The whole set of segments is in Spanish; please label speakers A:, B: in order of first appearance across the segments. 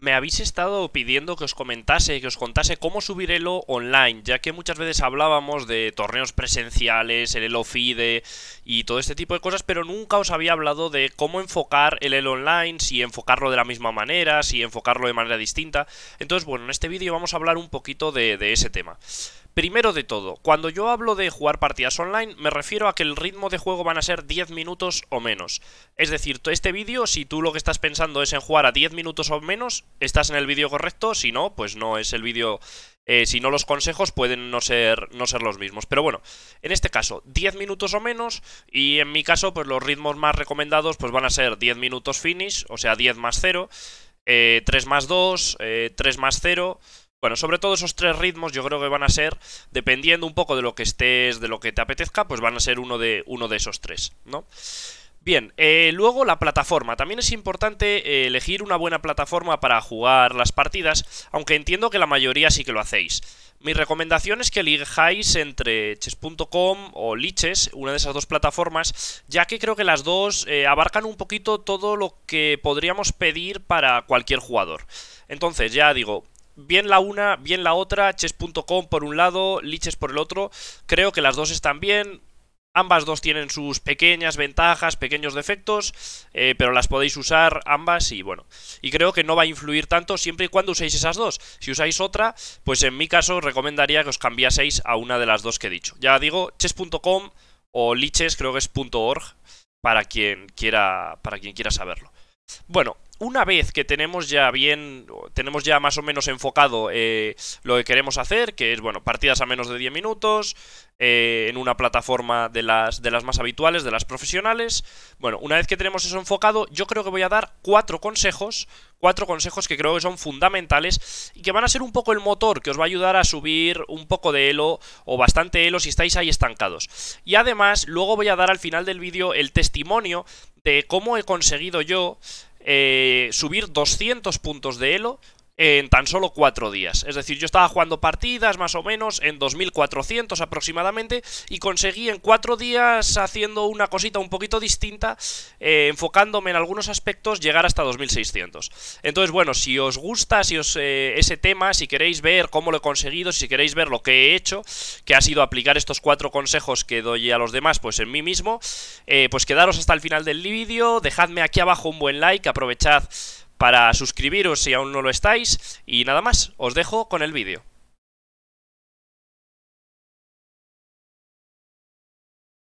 A: me habéis estado pidiendo que os comentase, que os contase cómo subir Elo online, ya que muchas veces hablábamos de torneos presenciales, el Elo FIDE y todo este tipo de cosas, pero nunca os había hablado de cómo enfocar el Elo online, si enfocarlo de la misma manera, si enfocarlo de manera distinta. Entonces, bueno, en este vídeo vamos a hablar un poquito de, de ese tema. Primero de todo, cuando yo hablo de jugar partidas online, me refiero a que el ritmo de juego van a ser 10 minutos o menos. Es decir, este vídeo, si tú lo que estás pensando es en jugar a 10 minutos o menos, estás en el vídeo correcto, si no, pues no es el vídeo... Eh, si no, los consejos pueden no ser, no ser los mismos. Pero bueno, en este caso, 10 minutos o menos, y en mi caso, pues los ritmos más recomendados pues van a ser 10 minutos finish, o sea, 10 más 0, 3 eh, más 2, 3 eh, más 0... Bueno, sobre todo esos tres ritmos yo creo que van a ser, dependiendo un poco de lo que estés, de lo que te apetezca, pues van a ser uno de, uno de esos tres, ¿no? Bien, eh, luego la plataforma. También es importante eh, elegir una buena plataforma para jugar las partidas, aunque entiendo que la mayoría sí que lo hacéis. Mi recomendación es que elijáis entre chess.com o Liches, una de esas dos plataformas, ya que creo que las dos eh, abarcan un poquito todo lo que podríamos pedir para cualquier jugador. Entonces, ya digo, bien la una, bien la otra, chess.com por un lado, liches por el otro, creo que las dos están bien, Ambas dos tienen sus pequeñas ventajas, pequeños defectos, eh, pero las podéis usar ambas y bueno. Y creo que no va a influir tanto siempre y cuando uséis esas dos. Si usáis otra, pues en mi caso recomendaría que os cambiaseis a una de las dos que he dicho. Ya digo, chess.com o liches creo que es .org para quien quiera, para quien quiera saberlo. Bueno, una vez que tenemos ya bien, tenemos ya más o menos enfocado eh, lo que queremos hacer, que es, bueno, partidas a menos de 10 minutos, eh, en una plataforma de las, de las más habituales, de las profesionales, bueno, una vez que tenemos eso enfocado, yo creo que voy a dar cuatro consejos, cuatro consejos que creo que son fundamentales y que van a ser un poco el motor que os va a ayudar a subir un poco de elo o bastante elo si estáis ahí estancados. Y además, luego voy a dar al final del vídeo el testimonio de cómo he conseguido yo eh, subir 200 puntos de Elo en tan solo cuatro días. Es decir, yo estaba jugando partidas más o menos en 2400 aproximadamente y conseguí en cuatro días haciendo una cosita un poquito distinta, eh, enfocándome en algunos aspectos, llegar hasta 2600. Entonces, bueno, si os gusta si os, eh, ese tema, si queréis ver cómo lo he conseguido, si queréis ver lo que he hecho, que ha sido aplicar estos cuatro consejos que doy a los demás, pues en mí mismo, eh, pues quedaros hasta el final del vídeo, dejadme aquí abajo un buen like, aprovechad para suscribiros si aún no lo estáis y nada más, os dejo con el vídeo.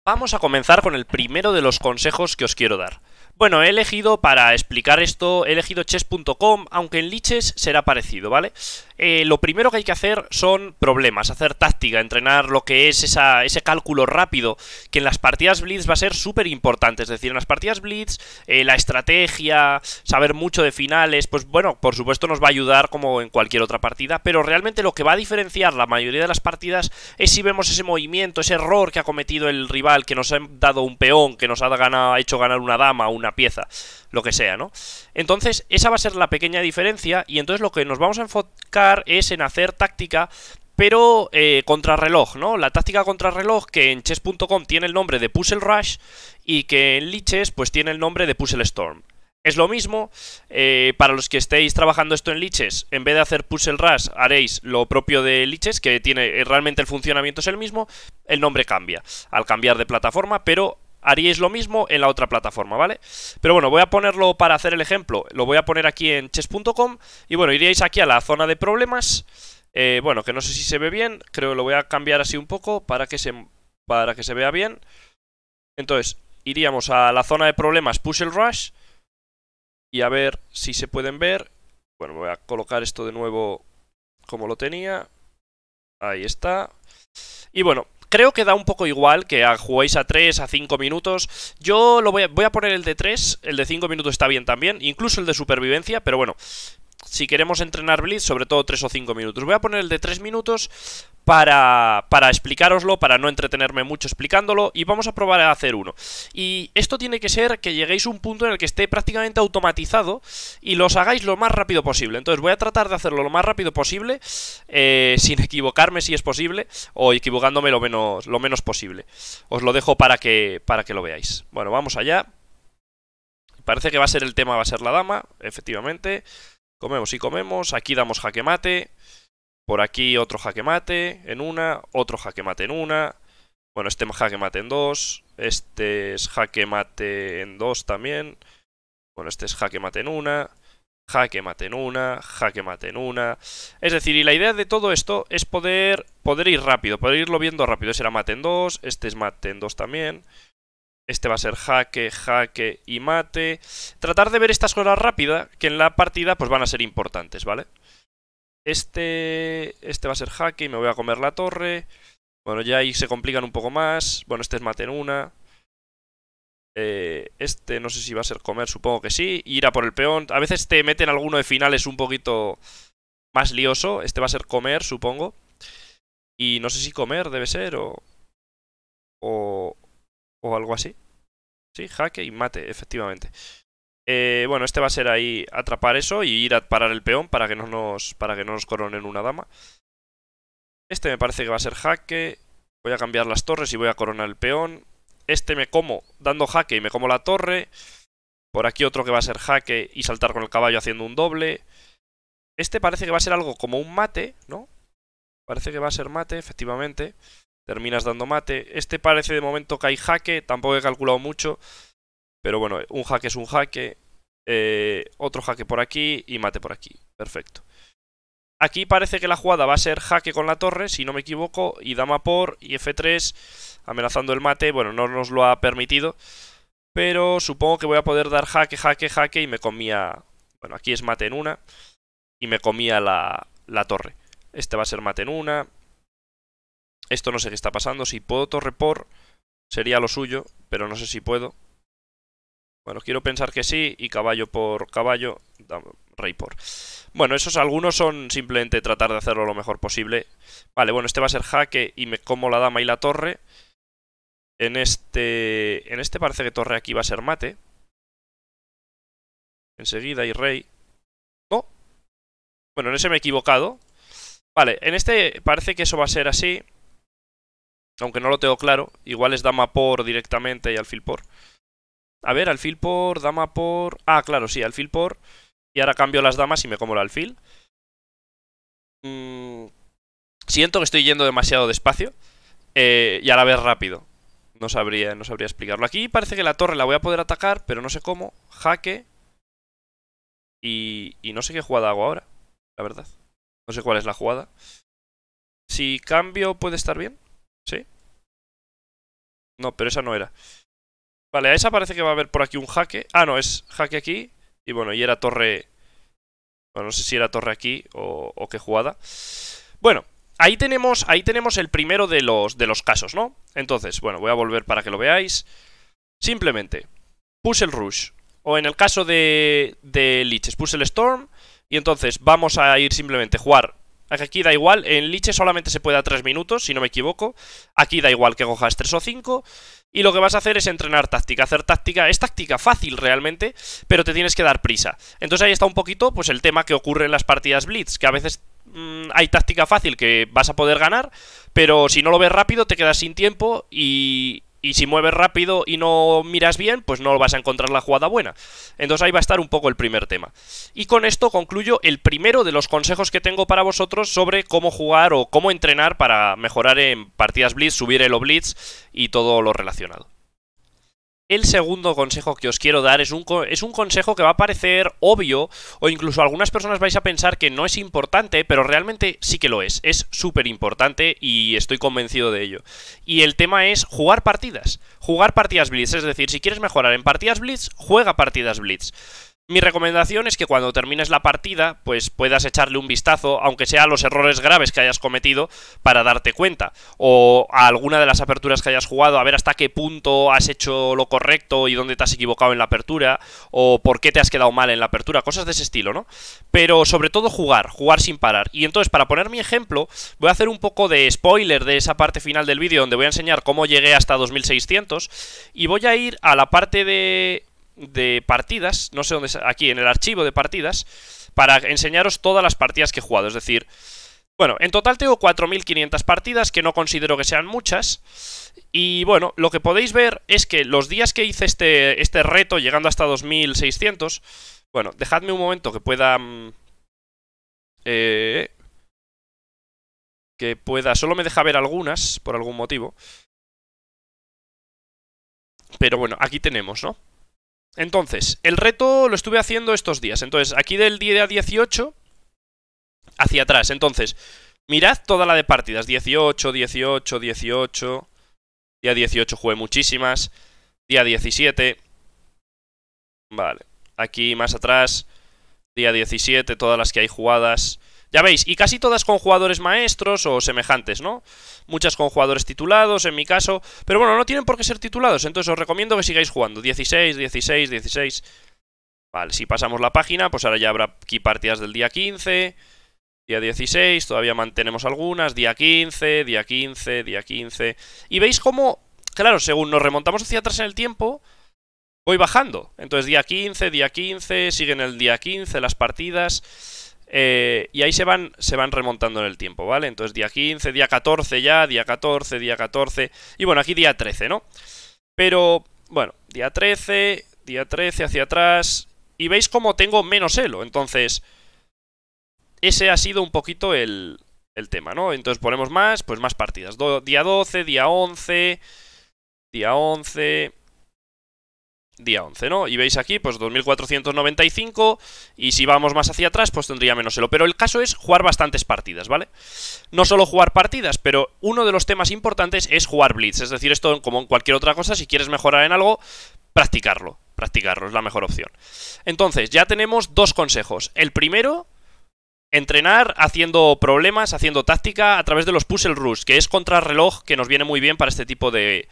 A: Vamos a comenzar con el primero de los consejos que os quiero dar. Bueno, he elegido para explicar esto, he elegido chess.com, aunque en liches será parecido, ¿vale? Eh, lo primero que hay que hacer son problemas, hacer táctica, entrenar lo que es ese cálculo rápido, que en las partidas blitz va a ser súper importante. Es decir, en las partidas blitz, eh, la estrategia, saber mucho de finales, pues bueno, por supuesto nos va a ayudar como en cualquier otra partida, pero realmente lo que va a diferenciar la mayoría de las partidas es si vemos ese movimiento, ese error que ha cometido el rival, que nos ha dado un peón, que nos ha hecho ganar una dama, una pieza, lo que sea, ¿no? Entonces, esa va a ser la pequeña diferencia y entonces lo que nos vamos a enfocar es en hacer táctica pero eh, contrarreloj, ¿no? La táctica contrarreloj que en chess.com tiene el nombre de Puzzle Rush y que en Liches pues tiene el nombre de Puzzle Storm. Es lo mismo, eh, para los que estéis trabajando esto en Liches, en vez de hacer Puzzle Rush haréis lo propio de Liches, que tiene eh, realmente el funcionamiento es el mismo, el nombre cambia al cambiar de plataforma, pero haríais lo mismo en la otra plataforma, ¿vale? Pero bueno, voy a ponerlo para hacer el ejemplo, lo voy a poner aquí en chess.com y bueno, iríais aquí a la zona de problemas, eh, bueno, que no sé si se ve bien, creo que lo voy a cambiar así un poco para que se, para que se vea bien. Entonces, iríamos a la zona de problemas el Rush y a ver si se pueden ver. Bueno, voy a colocar esto de nuevo como lo tenía. Ahí está. Y bueno, Creo que da un poco igual que juguéis a 3, a 5 minutos. Yo lo voy a, voy a poner el de 3, el de 5 minutos está bien también, incluso el de supervivencia, pero bueno, si queremos entrenar Blitz, sobre todo 3 o 5 minutos. Voy a poner el de 3 minutos para, para explicaroslo, para no entretenerme mucho explicándolo, y vamos a probar a hacer uno. Y esto tiene que ser que lleguéis a un punto en el que esté prácticamente automatizado y los hagáis lo más rápido posible. Entonces voy a tratar de hacerlo lo más rápido posible, eh, sin equivocarme si es posible, o equivocándome lo menos, lo menos posible. Os lo dejo para que, para que lo veáis. Bueno, vamos allá. Parece que va a ser el tema, va a ser la dama, efectivamente. Comemos y comemos. Aquí damos jaque mate. Por aquí otro jaque mate en una. Otro jaque mate en una. Bueno, este jaque mate en dos. Este es jaque mate en dos también. Bueno, este es jaque mate en una. Jaque mate en una. Jaque mate en una. Es decir, y la idea de todo esto es poder, poder ir rápido. Poder irlo viendo rápido. Ese era mate en dos. Este es mate en dos también. Este va a ser jaque, jaque y mate. Tratar de ver estas cosas rápida que en la partida pues van a ser importantes, ¿vale? Este, este va a ser jaque y me voy a comer la torre. Bueno, ya ahí se complican un poco más. Bueno, este es mate en una. Eh, este no sé si va a ser comer, supongo que sí. Ir a por el peón. A veces te meten alguno de finales un poquito más lioso. Este va a ser comer, supongo. Y no sé si comer debe ser o... O, o algo así. Sí, jaque y mate, efectivamente. Eh, bueno, este va a ser ahí atrapar eso y ir a parar el peón para que no nos, para que no nos coronen una dama. Este me parece que va a ser jaque. Voy a cambiar las torres y voy a coronar el peón. Este me como dando jaque y me como la torre. Por aquí otro que va a ser jaque y saltar con el caballo haciendo un doble. Este parece que va a ser algo como un mate, ¿no? Parece que va a ser mate, efectivamente terminas dando mate. Este parece de momento que hay jaque, tampoco he calculado mucho, pero bueno, un jaque es un jaque, eh, otro jaque por aquí y mate por aquí, perfecto. Aquí parece que la jugada va a ser jaque con la torre, si no me equivoco, y dama por, y F3, amenazando el mate, bueno, no nos lo ha permitido, pero supongo que voy a poder dar jaque, jaque, jaque, y me comía, bueno, aquí es mate en una, y me comía la, la torre. Este va a ser mate en una, esto no sé qué está pasando. Si puedo torre por, sería lo suyo, pero no sé si puedo. Bueno, quiero pensar que sí, y caballo por caballo, rey por. Bueno, esos algunos son simplemente tratar de hacerlo lo mejor posible. Vale, bueno, este va a ser jaque y me como la dama y la torre. En este, en este parece que torre aquí va a ser mate. Enseguida y rey. No. Bueno, en ese me he equivocado. Vale, en este parece que eso va a ser así. Aunque no lo tengo claro. Igual es dama por directamente y alfil por. A ver, alfil por, dama por... Ah, claro, sí, alfil por. Y ahora cambio las damas y me como el alfil. Mm, siento que estoy yendo demasiado despacio. Eh, y a la vez rápido. No sabría, no sabría explicarlo. Aquí parece que la torre la voy a poder atacar, pero no sé cómo. Jaque. Y, y no sé qué jugada hago ahora, la verdad. No sé cuál es la jugada. Si cambio, puede estar bien. ¿Sí? No, pero esa no era. Vale, a esa parece que va a haber por aquí un jaque. Ah, no, es jaque aquí. Y bueno, y era torre... Bueno, no sé si era torre aquí o, qué jugada. Bueno, ahí tenemos, ahí tenemos el primero de los, de los casos, ¿no? Entonces, bueno, voy a volver para que lo veáis. Simplemente, puse el rush. O en el caso de, de Liches, puse el storm. Y entonces vamos a ir simplemente a jugar Aquí da igual, en Liche solamente se puede a 3 minutos, si no me equivoco. Aquí da igual que cojas 3 o 5. Y lo que vas a hacer es entrenar táctica. Hacer táctica es táctica fácil realmente, pero te tienes que dar prisa. Entonces ahí está un poquito pues el tema que ocurre en las partidas Blitz, que a veces mm, hay táctica fácil que vas a poder ganar, pero si no lo ves rápido te quedas sin tiempo y, y si mueves rápido y no miras bien, pues no vas a encontrar la jugada buena. Entonces ahí va a estar un poco el primer tema. Y con esto concluyo el primero de los consejos que tengo para vosotros sobre cómo jugar o cómo entrenar para mejorar en partidas blitz, subir el Oblitz y todo lo relacionado. El segundo consejo que os quiero dar es un, es un consejo que va a parecer obvio o incluso algunas personas vais a pensar que no es importante, pero realmente sí que lo es. Es súper importante y estoy convencido de ello. Y el tema es jugar partidas. Jugar partidas Blitz, es decir, si quieres mejorar en partidas Blitz, juega partidas Blitz. Mi recomendación es que cuando termines la partida, pues puedas echarle un vistazo, aunque sea a los errores graves que hayas cometido, para darte cuenta. O a alguna de las aperturas que hayas jugado, a ver hasta qué punto has hecho lo correcto y dónde te has equivocado en la apertura, o por qué te has quedado mal en la apertura, cosas de ese estilo, ¿no? Pero sobre todo jugar, jugar sin parar. Y entonces, para poner mi ejemplo, voy a hacer un poco de spoiler de esa parte final del vídeo, donde voy a enseñar cómo llegué hasta 2600, y voy a ir a la parte de de partidas, no sé dónde, aquí en el archivo de partidas, para enseñaros todas las partidas que he jugado. Es decir, bueno, en total tengo 4.500 partidas, que no considero que sean muchas. Y bueno, lo que podéis ver es que los días que hice este, este reto, llegando hasta 2.600... Bueno, dejadme un momento que pueda... Mm, eh, que pueda... Solo me deja ver algunas, por algún motivo. Pero bueno, aquí tenemos, ¿no? Entonces, el reto lo estuve haciendo estos días. Entonces, aquí del día 18 hacia atrás. Entonces, mirad toda la de partidas. 18, 18, 18. Día 18 jugué muchísimas. Día 17. Vale. Aquí más atrás. Día 17, todas las que hay jugadas. Ya veis, y casi todas con jugadores maestros o semejantes, ¿no? Muchas con jugadores titulados, en mi caso. Pero bueno, no tienen por qué ser titulados, entonces os recomiendo que sigáis jugando. 16, 16, 16. Vale, si pasamos la página, pues ahora ya habrá aquí partidas del día 15, día 16, todavía mantenemos algunas, día 15, día 15, día 15. Y veis cómo, claro, según nos remontamos hacia atrás en el tiempo, voy bajando. Entonces día 15, día 15, siguen el día 15 las partidas. Eh, y ahí se van, se van remontando en el tiempo, ¿vale? Entonces día 15, día 14 ya, día 14, día 14. Y bueno, aquí día 13, ¿no? Pero, bueno, día 13, día 13 hacia atrás. Y veis como tengo menos elo. Entonces, ese ha sido un poquito el, el tema, ¿no? Entonces ponemos más, pues más partidas. día 12, día 11, día 11, día 11, ¿no? Y veis aquí, pues 2495, y si vamos más hacia atrás, pues tendría menos elo. Pero el caso es jugar bastantes partidas, ¿vale? No solo jugar partidas, pero uno de los temas importantes es jugar blitz. Es decir, esto como en cualquier otra cosa, si quieres mejorar en algo, practicarlo. Practicarlo es la mejor opción. Entonces, ya tenemos dos consejos. El primero Entrenar haciendo problemas, haciendo táctica a través de los puzzle rush, que es contrarreloj que nos viene muy bien para este tipo de,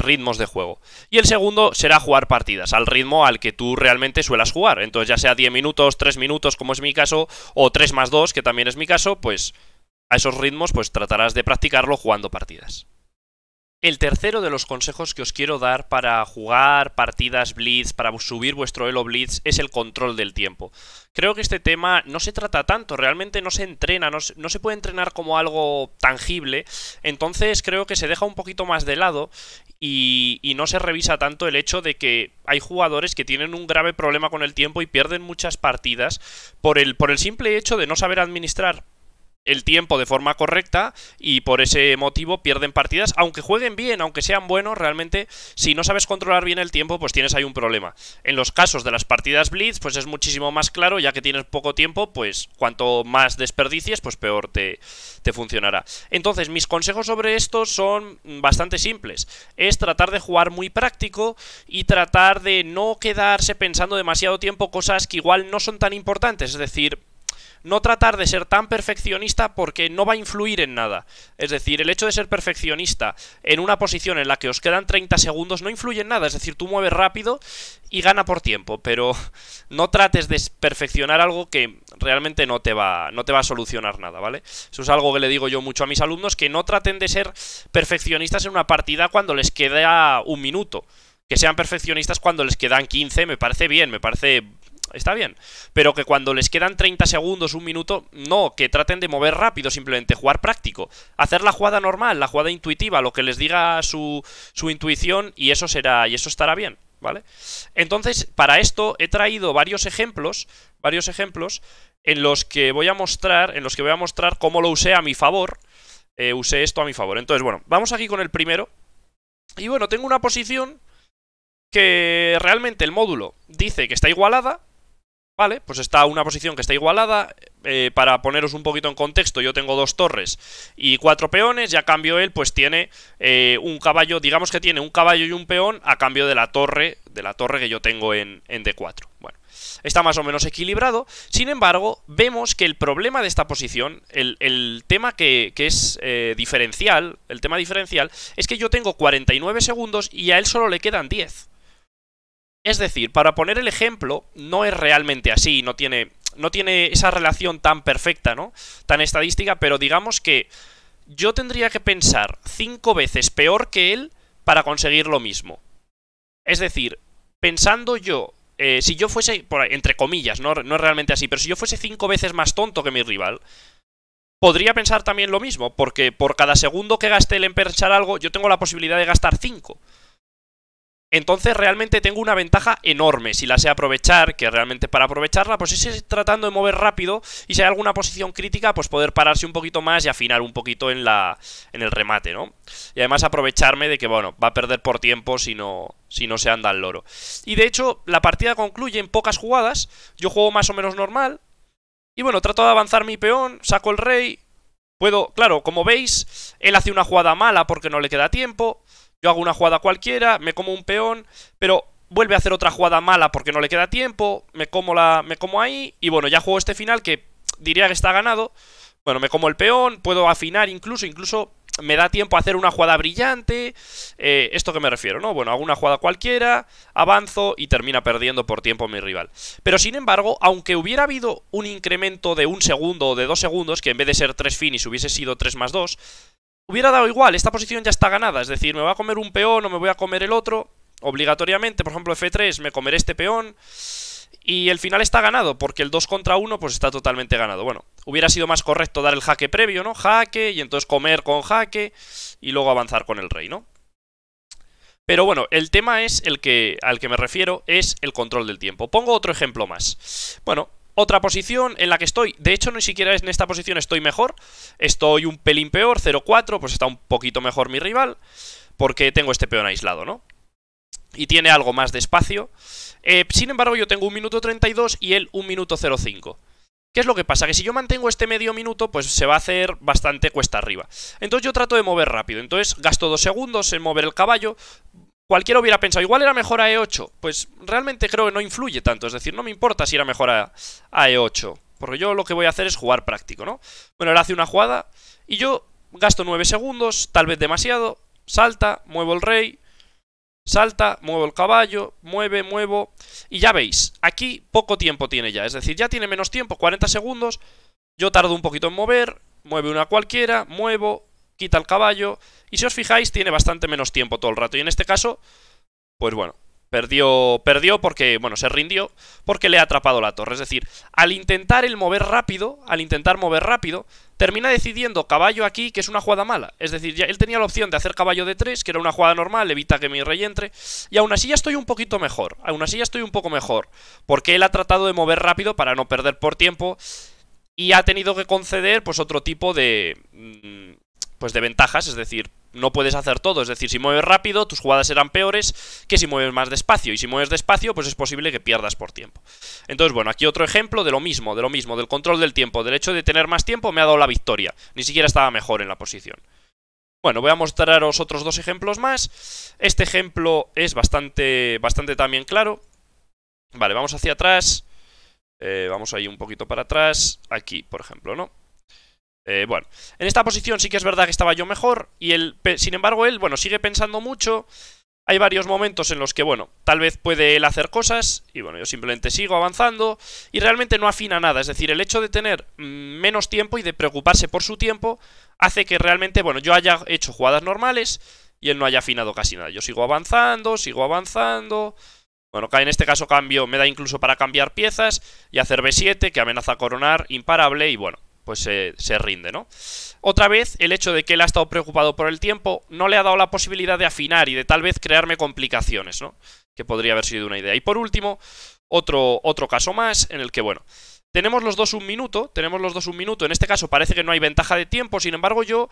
A: ritmos de juego. Y el segundo será jugar partidas, al ritmo al que tú realmente suelas jugar. Entonces ya sea 10 minutos, 3 minutos, como es mi caso, o 3 más 2, que también es mi caso, pues a esos ritmos pues tratarás de practicarlo jugando partidas. El tercero de los consejos que os quiero dar para jugar partidas Blitz, para subir vuestro Elo Blitz, es el control del tiempo. Creo que este tema no se trata tanto, realmente no se entrena, no se, puede entrenar como algo tangible, entonces creo que se deja un poquito más de lado y, no se revisa tanto el hecho de que hay jugadores que tienen un grave problema con el tiempo y pierden muchas partidas por el, por el simple hecho de no saber administrar el tiempo de forma correcta y por ese motivo pierden partidas, aunque jueguen bien, aunque sean buenos, realmente si no sabes controlar bien el tiempo, pues tienes ahí un problema. En los casos de las partidas blitz, pues es muchísimo más claro, ya que tienes poco tiempo, pues cuanto más desperdicies, pues peor te, te funcionará. Entonces, mis consejos sobre esto son bastante simples. Es tratar de jugar muy práctico y tratar de no quedarse pensando demasiado tiempo cosas que igual no son tan importantes, es decir, no tratar de ser tan perfeccionista porque no va a influir en nada. Es decir, el hecho de ser perfeccionista en una posición en la que os quedan 30 segundos no influye en nada. Es decir, tú mueves rápido y gana por tiempo, pero no trates de perfeccionar algo que realmente no te va, no te va a solucionar nada, ¿vale? Eso es algo que le digo yo mucho a mis alumnos, que no traten de ser perfeccionistas en una partida cuando les queda un minuto que sean perfeccionistas cuando les quedan 15, me parece bien, me parece está bien. Pero que cuando les quedan 30 segundos, un minuto, no, que traten de mover rápido, simplemente jugar práctico. Hacer la jugada normal, la jugada intuitiva, lo que les diga su, su intuición y eso será y eso estará bien. ¿Vale? Entonces, para esto he traído varios ejemplos, varios ejemplos en los que voy a mostrar, en los que voy a mostrar cómo lo usé a mi favor, eh, usé esto a mi favor. Entonces, bueno, vamos aquí con el primero. Y bueno, tengo una posición que realmente el módulo dice que está igualada, Vale, pues está una posición que está igualada. Eh, para poneros un poquito en contexto, yo tengo dos torres y cuatro peones. Ya cambio él, pues tiene eh, un caballo, digamos que tiene un caballo y un peón a cambio de la torre, de la torre que yo tengo en, D4. Bueno, está más o menos equilibrado. Sin embargo, vemos que el problema de esta posición, el, tema que, que es eh, diferencial, el tema diferencial, es que yo tengo 49 segundos y a él solo le quedan 10. Es decir, para poner el ejemplo, no es realmente así, no tiene, no tiene esa relación tan perfecta, ¿no? Tan estadística, pero digamos que yo tendría que pensar cinco veces peor que él para conseguir lo mismo. Es decir, pensando yo, eh, si yo fuese, por, entre comillas, no, no es realmente así, pero si yo fuese cinco veces más tonto que mi rival, podría pensar también lo mismo, porque por cada segundo que gaste él en pensar algo, yo tengo la posibilidad de gastar cinco. Entonces realmente tengo una ventaja enorme si la sé aprovechar, que realmente para aprovecharla pues es tratando de mover rápido y si hay alguna posición crítica pues poder pararse un poquito más y afinar un poquito en la en el remate, ¿no? Y además aprovecharme de que bueno, va a perder por tiempo si no si no se anda el loro. Y de hecho, la partida concluye en pocas jugadas, yo juego más o menos normal y bueno, trato de avanzar mi peón, saco el rey, puedo, claro, como veis, él hace una jugada mala porque no le queda tiempo, yo hago una jugada cualquiera, me como un peón, pero vuelve a hacer otra jugada mala porque no le queda tiempo, me como, la, me como ahí y bueno, ya juego este final que diría que está ganado. Bueno, me como el peón, puedo afinar incluso, incluso me da tiempo a hacer una jugada brillante. Eh, ¿Esto que me refiero, no? Bueno, hago una jugada cualquiera, avanzo y termina perdiendo por tiempo mi rival. Pero sin embargo, aunque hubiera habido un incremento de un segundo o de dos segundos, que en vez de ser tres finis hubiese sido tres más dos... Hubiera dado igual, esta posición ya está ganada, es decir, me va a comer un peón o me voy a comer el otro, obligatoriamente, por ejemplo F3 me comeré este peón, y el final está ganado, porque el 2 contra 1 pues está totalmente ganado. Bueno, hubiera sido más correcto dar el jaque previo, ¿no? Jaque, y entonces comer con jaque, y luego avanzar con el rey, ¿no? Pero bueno, el tema es el que al que me refiero es el control del tiempo. Pongo otro ejemplo más. Bueno, otra posición en la que estoy. De hecho, ni siquiera en esta posición estoy mejor. Estoy un pelín peor, 0-4, pues está un poquito mejor mi rival, porque tengo este peón aislado, ¿no? Y tiene algo más de espacio. Eh, sin embargo, yo tengo un minuto 32 y él un minuto 05. ¿Qué es lo que pasa? Que si yo mantengo este medio minuto, pues se va a hacer bastante cuesta arriba. Entonces yo trato de mover rápido. Entonces gasto dos segundos en mover el caballo, Cualquiera hubiera pensado, igual era mejor a E8. Pues realmente creo que no influye tanto. Es decir, no me importa si era mejor a, E8. Porque yo lo que voy a hacer es jugar práctico, ¿no? Bueno, ahora hace una jugada y yo gasto 9 segundos, tal vez demasiado. Salta, muevo el rey, salta, muevo el caballo, mueve, muevo. Y ya veis, aquí poco tiempo tiene ya. Es decir, ya tiene menos tiempo, 40 segundos. Yo tardo un poquito en mover, mueve una cualquiera, muevo, quita el caballo, y si os fijáis tiene bastante menos tiempo todo el rato, y en este caso, pues bueno, perdió, perdió porque, bueno, se rindió porque le ha atrapado la torre, es decir, al intentar el mover rápido, al intentar mover rápido, termina decidiendo caballo aquí, que es una jugada mala, es decir, ya él tenía la opción de hacer caballo de 3, que era una jugada normal, evita que mi rey entre, y aún así ya estoy un poquito mejor, aún así ya estoy un poco mejor, porque él ha tratado de mover rápido para no perder por tiempo, y ha tenido que conceder pues otro tipo de, mm, pues de ventajas, es decir, no puedes hacer todo, es decir, si mueves rápido tus jugadas serán peores que si mueves más despacio y si mueves despacio pues es posible que pierdas por tiempo. Entonces, bueno, aquí otro ejemplo de lo mismo, de lo mismo, del control del tiempo, del hecho de tener más tiempo me ha dado la victoria, ni siquiera estaba mejor en la posición. Bueno, voy a mostraros otros dos ejemplos más. Este ejemplo es bastante, bastante también claro. Vale, vamos hacia atrás. Eh, vamos ahí un poquito para atrás. Aquí, por ejemplo, ¿no? Eh, bueno, en esta posición sí que es verdad que estaba yo mejor y él, sin embargo, él, bueno, sigue pensando mucho. Hay varios momentos en los que, bueno, tal vez puede él hacer cosas y, bueno, yo simplemente sigo avanzando y realmente no afina nada. Es decir, el hecho de tener mm, menos tiempo y de preocuparse por su tiempo hace que realmente, bueno, yo haya hecho jugadas normales y él no haya afinado casi nada. Yo sigo avanzando, sigo avanzando... Bueno, en este caso cambio, me da incluso para cambiar piezas y hacer B7, que amenaza coronar, imparable, y bueno, pues se, rinde, ¿no? Otra vez, el hecho de que él ha estado preocupado por el tiempo no le ha dado la posibilidad de afinar y de tal vez crearme complicaciones, ¿no? Que podría haber sido una idea. Y por último, otro, otro caso más en el que, bueno, tenemos los dos un minuto, tenemos los dos un minuto. En este caso parece que no hay ventaja de tiempo, sin embargo yo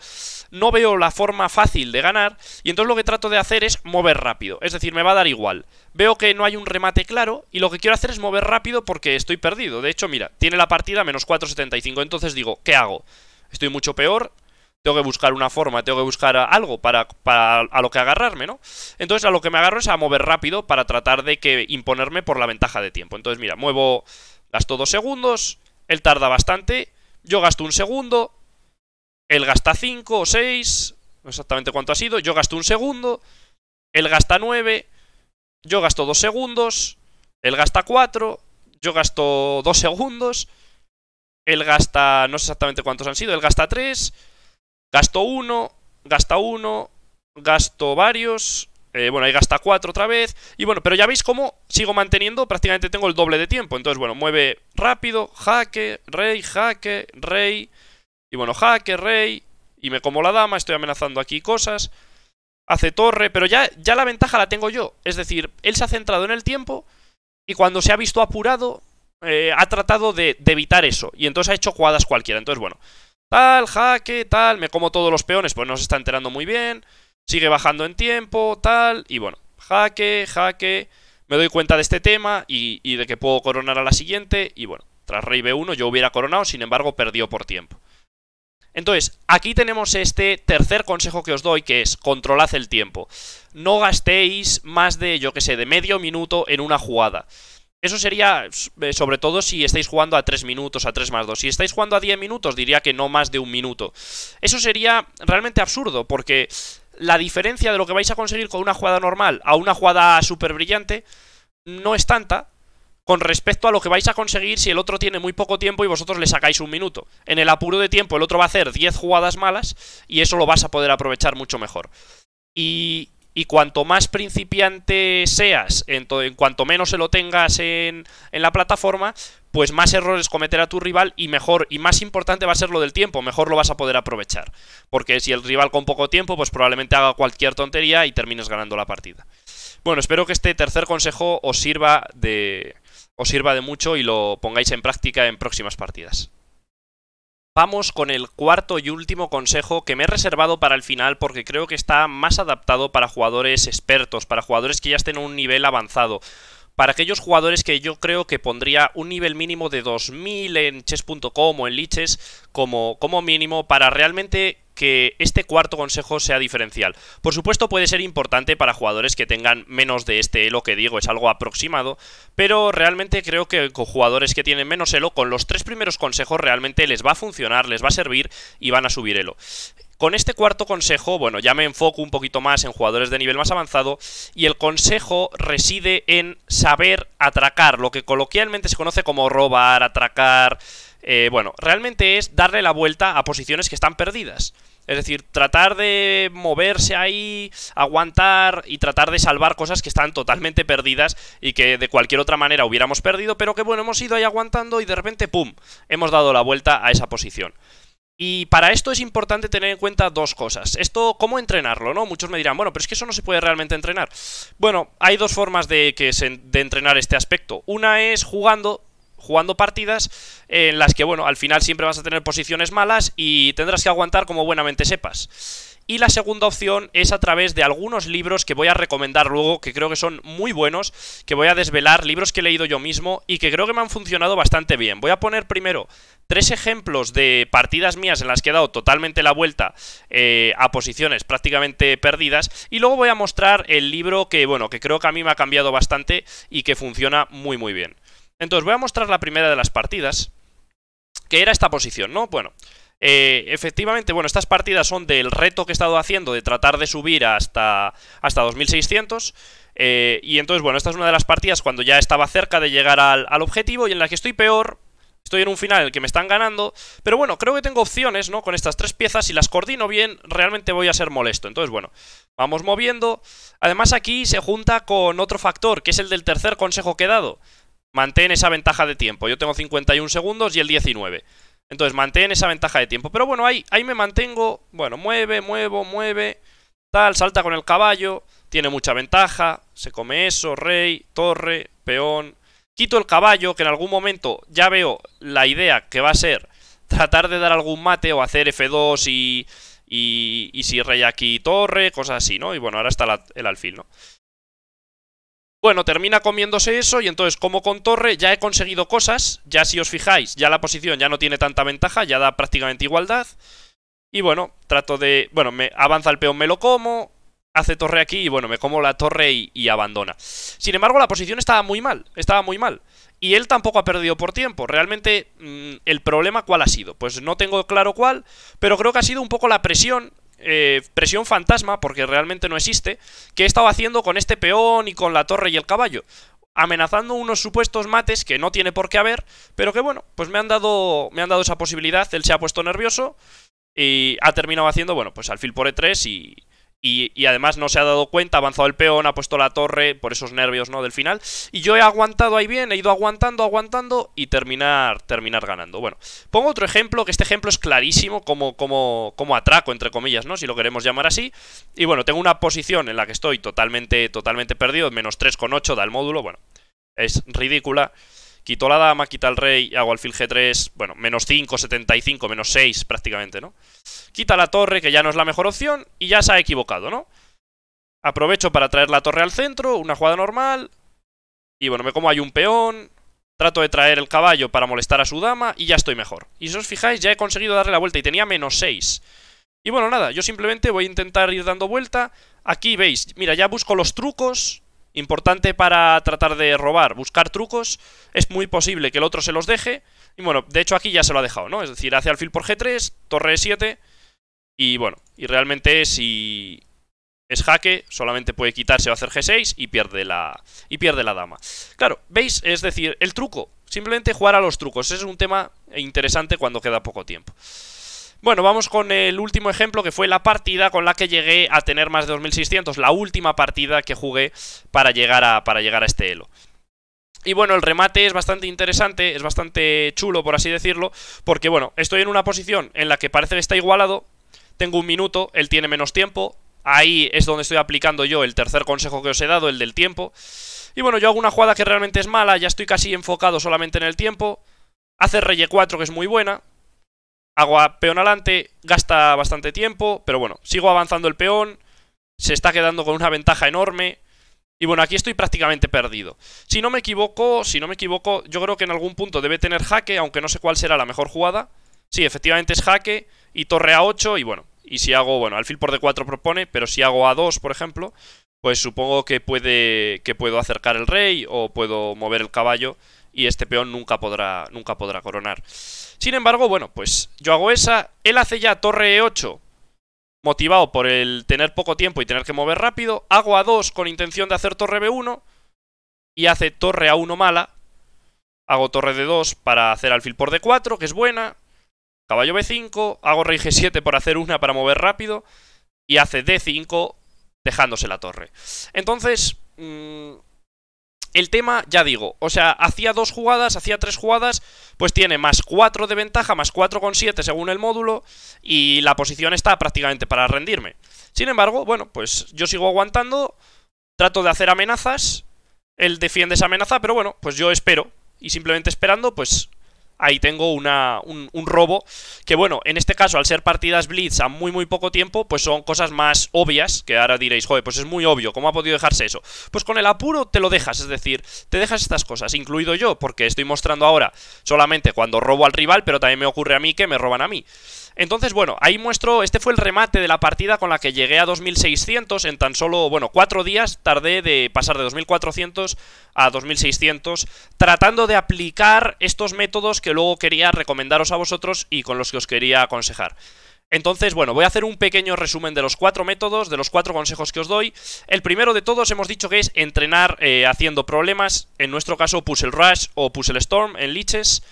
A: no veo la forma fácil de ganar y entonces lo que trato de hacer es mover rápido. Es decir, me va a dar igual. Veo que no hay un remate claro y lo que quiero hacer es mover rápido porque estoy perdido. De hecho, mira, tiene la partida menos 4.75, entonces digo, ¿qué hago? Estoy mucho peor, tengo que buscar una forma, tengo que buscar algo para, a lo que agarrarme, ¿no? Entonces a lo que me agarro es a mover rápido para tratar de que imponerme por la ventaja de tiempo. Entonces mira, muevo Gasto dos segundos, él tarda bastante, yo gasto un segundo, él gasta 5 o 6, no sé exactamente cuánto ha sido, yo gasto un segundo, él gasta 9, yo gasto 2 segundos, él gasta 4, yo gasto 2 segundos, él gasta, no sé exactamente cuántos han sido, él gasta 3, gasto 1, gasta 1, gasto varios, eh, bueno, ahí gasta 4 otra vez. Y bueno, pero ya veis cómo sigo manteniendo, prácticamente tengo el doble de tiempo. Entonces, bueno, mueve rápido, jaque, rey, jaque, rey. Y bueno, jaque, rey. Y me como la dama, estoy amenazando aquí cosas. Hace torre, pero ya, ya la ventaja la tengo yo. Es decir, él se ha centrado en el tiempo y cuando se ha visto apurado, eh, ha tratado de, evitar eso. Y entonces ha hecho cuadras cualquiera. Entonces, bueno, tal, jaque, tal, me como todos los peones, pues no se está enterando muy bien. Sigue bajando en tiempo, tal, y bueno, jaque, jaque, me doy cuenta de este tema y, de que puedo coronar a la siguiente, y bueno, tras rey b1 yo hubiera coronado, sin embargo perdió por tiempo. Entonces, aquí tenemos este tercer consejo que os doy, que es controlad el tiempo. No gastéis más de, yo que sé, de medio minuto en una jugada. Eso sería, eh, sobre todo, si estáis jugando a 3 minutos, a 3 más 2. Si estáis jugando a 10 minutos, diría que no más de un minuto. Eso sería realmente absurdo, porque la diferencia de lo que vais a conseguir con una jugada normal a una jugada súper brillante no es tanta con respecto a lo que vais a conseguir si el otro tiene muy poco tiempo y vosotros le sacáis un minuto. En el apuro de tiempo el otro va a hacer 10 jugadas malas y eso lo vas a poder aprovechar mucho mejor. Y, cuanto más principiante seas, en, en, cuanto menos se lo tengas en, en la plataforma, pues más errores cometerá tu rival y mejor y más importante va a ser lo del tiempo, mejor lo vas a poder aprovechar. Porque si el rival con poco tiempo, pues probablemente haga cualquier tontería y termines ganando la partida. Bueno, espero que este tercer consejo os sirva de os sirva de mucho y lo pongáis en práctica en próximas partidas. Vamos con el cuarto y último consejo que me he reservado para el final porque creo que está más adaptado para jugadores expertos, para jugadores que ya estén en un nivel avanzado, para aquellos jugadores que yo creo que pondría un nivel mínimo de 2000 en chess.com o en liches como, como mínimo para realmente que este cuarto consejo sea diferencial. Por supuesto puede ser importante para jugadores que tengan menos de este elo que digo, es algo aproximado, pero realmente creo que con jugadores que tienen menos elo, con los tres primeros consejos realmente les va a funcionar, les va a servir y van a subir elo. Con este cuarto consejo, bueno, ya me enfoco un poquito más en jugadores de nivel más avanzado y el consejo reside en saber atracar, lo que coloquialmente se conoce como robar, atracar, eh, bueno, realmente es darle la vuelta a posiciones que están perdidas. Es decir, tratar de moverse ahí, aguantar y tratar de salvar cosas que están totalmente perdidas y que de cualquier otra manera hubiéramos perdido, pero que bueno, hemos ido ahí aguantando y de repente, ¡pum!, hemos dado la vuelta a esa posición. Y para esto es importante tener en cuenta dos cosas. Esto, ¿cómo entrenarlo? ¿no? Muchos me dirán, bueno, pero es que eso no se puede realmente entrenar. Bueno, hay dos formas de, que entrenar este aspecto. Una es jugando, jugando partidas en las que, bueno, al final siempre vas a tener posiciones malas y tendrás que aguantar como buenamente sepas. Y la segunda opción es a través de algunos libros que voy a recomendar luego, que creo que son muy buenos, que voy a desvelar, libros que he leído yo mismo y que creo que me han funcionado bastante bien. Voy a poner primero tres ejemplos de partidas mías en las que he dado totalmente la vuelta eh, a posiciones prácticamente perdidas. Y luego voy a mostrar el libro que, bueno, que creo que a mí me ha cambiado bastante y que funciona muy, muy bien. Entonces, voy a mostrar la primera de las partidas, que era esta posición, ¿no? Bueno, eh, efectivamente, bueno, estas partidas son del reto que he estado haciendo de tratar de subir hasta, hasta 2600. Eh, y entonces, bueno, esta es una de las partidas cuando ya estaba cerca de llegar al, al objetivo y en la que estoy peor, Estoy en un final en el que me están ganando. Pero bueno, creo que tengo opciones, ¿no? Con estas tres piezas. Si las coordino bien, realmente voy a ser molesto. Entonces, bueno, vamos moviendo. Además, aquí se junta con otro factor, que es el del tercer consejo que he dado. Mantén esa ventaja de tiempo. Yo tengo 51 segundos y el 19. Entonces, mantén esa ventaja de tiempo. Pero bueno, ahí, ahí me mantengo. Bueno, mueve, muevo, mueve. Tal, salta con el caballo. Tiene mucha ventaja. Se come eso, rey, torre, peón. Quito el caballo, que en algún momento ya veo la idea que va a ser tratar de dar algún mate o hacer F2 y, y, y si rey aquí torre, cosas así, ¿no? Y bueno, ahora está el alfil, ¿no? Bueno, termina comiéndose eso y entonces como con torre ya he conseguido cosas, ya si os fijáis, ya la posición ya no tiene tanta ventaja, ya da prácticamente igualdad. Y bueno, trato de... Bueno, me avanza el peón, me lo como, hace torre aquí y bueno, me como la torre y, abandona. Sin embargo, la posición estaba muy mal, estaba muy mal. Y él tampoco ha perdido por tiempo. Realmente, mm, el problema cuál ha sido. Pues no tengo claro cuál, pero creo que ha sido un poco la presión eh, presión fantasma, porque realmente no existe, que he estado haciendo con este peón y con la torre y el caballo. Amenazando unos supuestos mates que no tiene por qué haber, pero que bueno, pues me han dado, me han dado esa posibilidad. Él se ha puesto nervioso y ha terminado haciendo, bueno, pues alfil por E3 y, y, además no se ha dado cuenta, ha avanzado el peón, ha puesto la torre, por esos nervios, ¿no? Del final. Y yo he aguantado ahí bien, he ido aguantando, aguantando y terminar, terminar ganando. Bueno, pongo otro ejemplo, que este ejemplo es clarísimo como, como, como atraco, entre comillas, ¿no? Si lo queremos llamar así. Y bueno, tengo una posición en la que estoy totalmente, totalmente perdido, menos 3,8 da el módulo, bueno, es ridícula. Quito la dama, quita al rey, hago alfil G3, bueno, menos 5, 75, menos 6 prácticamente, ¿no? Quita la torre, que ya no es la mejor opción, y ya se ha equivocado, ¿no? Aprovecho para traer la torre al centro, una jugada normal, y bueno, me como hay un peón, trato de traer el caballo para molestar a su dama, y ya estoy mejor. Y si os fijáis, ya he conseguido darle la vuelta, y tenía menos 6. Y bueno, nada, yo simplemente voy a intentar ir dando vuelta. Aquí veis, mira, ya busco los trucos Importante para tratar de robar, buscar trucos. Es muy posible que el otro se los deje. Y bueno, de hecho aquí ya se lo ha dejado, ¿no? Es decir, hace alfil por G3, torre E7. Y bueno, y realmente si es jaque, solamente puede quitarse o hacer G6 y pierde la, y pierde la dama. Claro, ¿veis? Es decir, el truco. Simplemente jugar a los trucos. es un tema interesante cuando queda poco tiempo. Bueno, vamos con el último ejemplo que fue la partida con la que llegué a tener más de 2600, la última partida que jugué para llegar a, para llegar a este elo. Y bueno, el remate es bastante interesante, es bastante chulo, por así decirlo, porque bueno, estoy en una posición en la que parece que está igualado, tengo un minuto, él tiene menos tiempo, ahí es donde estoy aplicando yo el tercer consejo que os he dado, el del tiempo. Y bueno, yo hago una jugada que realmente es mala, ya estoy casi enfocado solamente en el tiempo, hace rey 4 que es muy buena, Agua peón adelante, gasta bastante tiempo, pero bueno, sigo avanzando el peón, se está quedando con una ventaja enorme. Y bueno, aquí estoy prácticamente perdido. Si no me equivoco, si no me equivoco, yo creo que en algún punto debe tener jaque, aunque no sé cuál será la mejor jugada. Sí, efectivamente es jaque y torre a 8 y bueno, y si hago, bueno, alfil por D4 propone, pero si hago A2, por ejemplo, pues supongo que puede que puedo acercar el rey o puedo mover el caballo y este peón nunca podrá, nunca podrá coronar. Sin embargo, bueno, pues yo hago esa, él hace ya torre E8, motivado por el tener poco tiempo y tener que mover rápido, hago A2 con intención de hacer torre B1 y hace torre A1 mala, hago torre D2 para hacer alfil por D4, que es buena, caballo B5, hago rey G7 por hacer una para mover rápido y hace D5 dejándose la torre. Entonces... Mm, el tema, ya digo, o sea, hacía dos jugadas, hacía tres jugadas, pues tiene más 4 de ventaja, más con siete según el módulo, y la posición está prácticamente para rendirme. Sin embargo, bueno, pues yo sigo aguantando, trato de hacer amenazas, él defiende esa amenaza, pero bueno, pues yo espero, y simplemente esperando, pues ahí tengo una, un, un, robo que bueno, en este caso al ser partidas blitz a muy muy poco tiempo, pues son cosas más obvias que ahora diréis, joder, pues es muy obvio, ¿cómo ha podido dejarse eso? Pues con el apuro te lo dejas, es decir, te dejas estas cosas, incluido yo, porque estoy mostrando ahora solamente cuando robo al rival, pero también me ocurre a mí que me roban a mí. Entonces, bueno, ahí muestro, este fue el remate de la partida con la que llegué a 2600 en tan solo, bueno, cuatro días tardé de pasar de 2400 a 2600 tratando de aplicar estos métodos que luego quería recomendaros a vosotros y con los que os quería aconsejar. Entonces, bueno, voy a hacer un pequeño resumen de los cuatro métodos, de los cuatro consejos que os doy. El primero de todos hemos dicho que es entrenar eh, haciendo problemas, en nuestro caso Puzzle Rush o Puzzle Storm en Liches.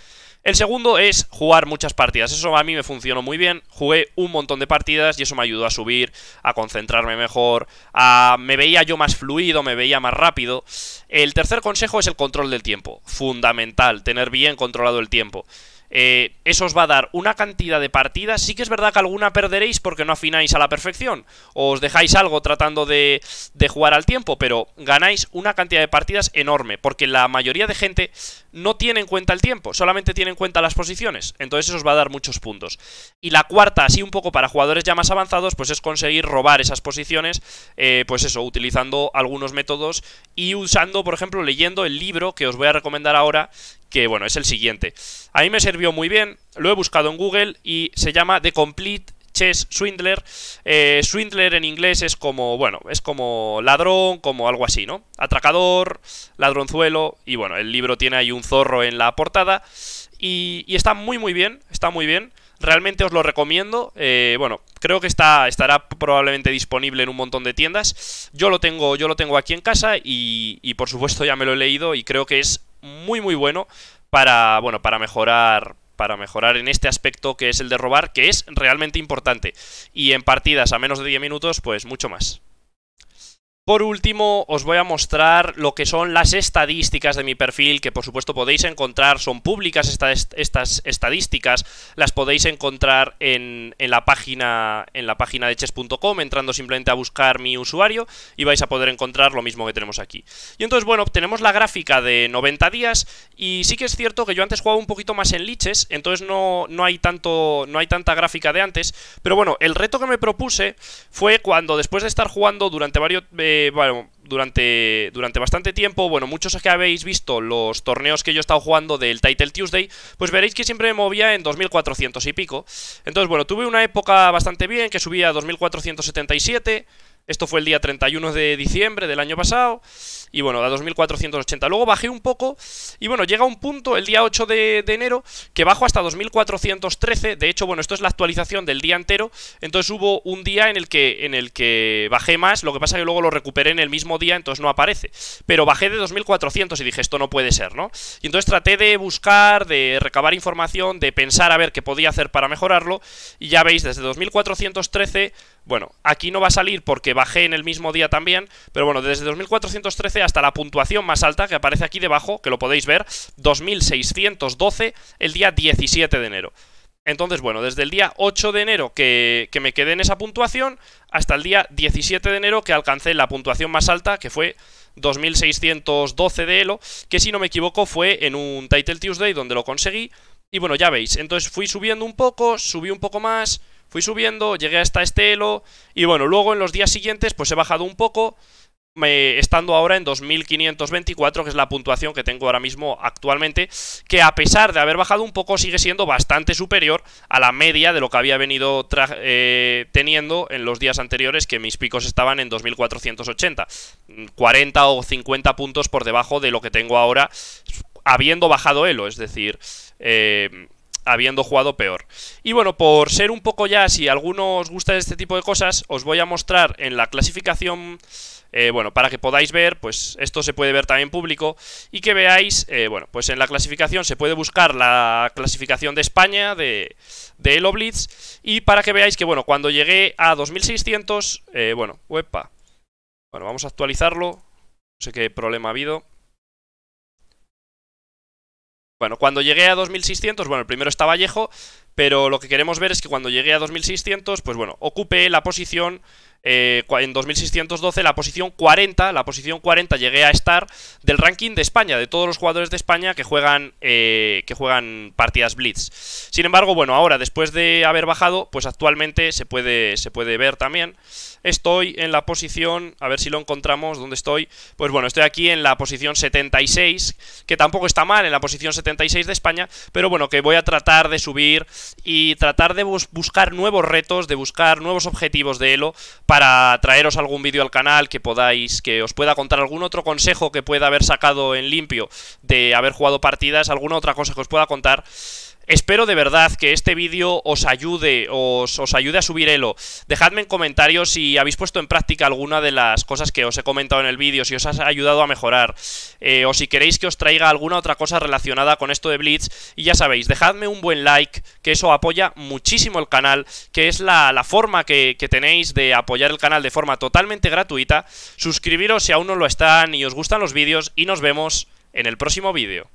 A: El segundo es jugar muchas partidas. Eso a mí me funcionó muy bien. Jugué un montón de partidas y eso me ayudó a subir, a concentrarme mejor, a... me veía yo más fluido, me veía más rápido. El tercer consejo es el control del tiempo. Fundamental, tener bien controlado el tiempo. Eh, eso os va a dar una cantidad de partidas. Sí que es verdad que alguna perderéis porque no afináis a la perfección. O os dejáis algo tratando de, jugar al tiempo, pero ganáis una cantidad de partidas enorme. Porque la mayoría de gente no tiene en cuenta el tiempo, solamente tiene en cuenta las posiciones. Entonces eso os va a dar muchos puntos. Y la cuarta, así un poco para jugadores ya más avanzados, pues es conseguir robar esas posiciones. Eh, pues eso, utilizando algunos métodos y usando, por ejemplo, leyendo el libro que os voy a recomendar ahora, que bueno, es el siguiente. A mí me sirvió muy bien, lo he buscado en Google y se llama The Complete Chess Swindler. Eh, swindler en inglés es como, bueno, es como ladrón, como algo así, ¿no? Atracador, ladronzuelo y bueno, el libro tiene ahí un zorro en la portada y, está muy muy bien, está muy bien. Realmente os lo recomiendo. Eh, bueno, creo que está, estará probablemente disponible en un montón de tiendas. Yo lo tengo, yo lo tengo aquí en casa y por supuesto ya me lo he leído y creo que es muy muy bueno para, bueno, para mejorar para mejorar en este aspecto que es el de robar, que es realmente importante. Y en partidas a menos de 10 minutos, pues mucho más. Por último, os voy a mostrar lo que son las estadísticas de mi perfil, que por supuesto podéis encontrar, son públicas estas estadísticas, las podéis encontrar en, la página en la página de chess.com, entrando simplemente a buscar mi usuario y vais a poder encontrar lo mismo que tenemos aquí. Y entonces, bueno, obtenemos la gráfica de 90 días y sí que es cierto que yo antes jugaba un poquito más en liches, entonces no, no, hay, tanto, no hay tanta gráfica de antes, pero bueno, el reto que me propuse fue cuando después de estar jugando durante varios... Eh, bueno, durante, durante bastante tiempo, bueno, muchos que habéis visto los torneos que yo he estado jugando del Title Tuesday, pues veréis que siempre me movía en 2400 y pico. Entonces, bueno, tuve una época bastante bien, que subía a 2477... Esto fue el día 31 de diciembre del año pasado. Y bueno, a 2.480. Luego bajé un poco. Y bueno, llega un punto el día 8 de, enero que bajo hasta 2.413. De hecho, bueno, esto es la actualización del día entero. Entonces hubo un día en el, que, en el que bajé más. Lo que pasa es que luego lo recuperé en el mismo día, entonces no aparece. Pero bajé de 2.400 y dije, esto no puede ser, ¿no? Y entonces traté de buscar, de recabar información, de pensar a ver qué podía hacer para mejorarlo. Y ya veis, desde 2.413 bueno, aquí no va a salir porque bajé en el mismo día también, pero bueno, desde 2413 hasta la puntuación más alta que aparece aquí debajo, que lo podéis ver, 2612 el día 17 de enero. Entonces, bueno, desde el día 8 de enero que, que, me quedé en esa puntuación hasta el día 17 de enero que alcancé la puntuación más alta, que fue 2612 de Elo, que si no me equivoco fue en un Title Tuesday donde lo conseguí. Y bueno, ya veis, entonces fui subiendo un poco, subí un poco más, Fui subiendo, llegué hasta este elo y bueno, luego en los días siguientes pues he bajado un poco, me, estando ahora en 2524, que es la puntuación que tengo ahora mismo actualmente, que a pesar de haber bajado un poco sigue siendo bastante superior a la media de lo que había venido eh, teniendo en los días anteriores, que mis picos estaban en 2480, 40 o 50 puntos por debajo de lo que tengo ahora, habiendo bajado elo, es decir... Eh, habiendo jugado peor. Y bueno, por ser un poco ya, si alguno os gusta este tipo de cosas, os voy a mostrar en la clasificación, eh, bueno, para que podáis ver, pues esto se puede ver también público, y que veáis, eh, bueno, pues en la clasificación se puede buscar la clasificación de España, de, de Elo Blitz, y para que veáis que, bueno, cuando llegué a 2600, eh, bueno, huepa bueno, vamos a actualizarlo, no sé qué problema ha habido, bueno, cuando llegué a 2600, bueno, el primero estaba Vallejo, pero lo que queremos ver es que cuando llegué a 2600, pues bueno, ocupe la posición, eh, en 2612, la posición 40, la posición 40 llegué a estar del ranking de España, de todos los jugadores de España que juegan, eh, que juegan partidas Blitz. Sin embargo, bueno, ahora, después de haber bajado, pues actualmente se puede, se puede ver también estoy en la posición, a ver si lo encontramos, ¿dónde estoy? Pues bueno, estoy aquí en la posición 76, que tampoco está mal, en la posición 76 de España, pero bueno, que voy a tratar de subir y tratar de buscar nuevos retos, de buscar nuevos objetivos de Elo para traeros algún vídeo al canal que podáis, que os pueda contar algún otro consejo que pueda haber sacado en limpio de haber jugado partidas, alguna otra cosa que os pueda contar Espero de verdad que este vídeo os ayude, os, ayude a subir elo. Dejadme en comentarios si habéis puesto en práctica alguna de las cosas que os he comentado en el vídeo, si os ha ayudado a mejorar, eh, o si queréis que os traiga alguna otra cosa relacionada con esto de Blitz. Y ya sabéis, dejadme un buen like, que eso apoya muchísimo el canal, que es la, forma que tenéis de apoyar el canal de forma totalmente gratuita. Suscribiros si aún no lo están y os gustan los vídeos, y nos vemos en el próximo vídeo.